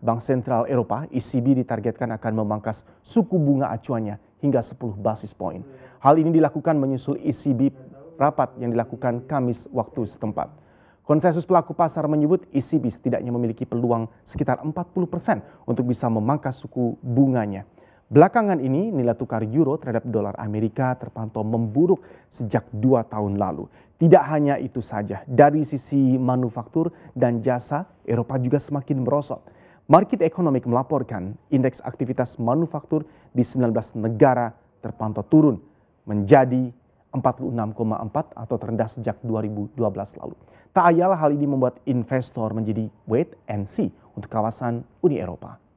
Bank Sentral Eropa, ECB ditargetkan akan memangkas suku bunga acuannya hingga 10 basis poin. Hal ini dilakukan menyusul ECB rapat yang dilakukan Kamis waktu setempat. Konsensus pelaku pasar menyebut ECB setidaknya memiliki peluang sekitar 40 persen untuk bisa memangkas suku bunganya. Belakangan ini nilai tukar euro terhadap dolar Amerika terpantau memburuk sejak dua tahun lalu. Tidak hanya itu saja, dari sisi manufaktur dan jasa, Eropa juga semakin merosot. Market Economic melaporkan indeks aktivitas manufaktur di 19 negara terpantau turun menjadi 46,4 atau terendah sejak 2012 lalu. Tak ayalah hal ini membuat investor menjadi wait and see untuk kawasan Uni Eropa.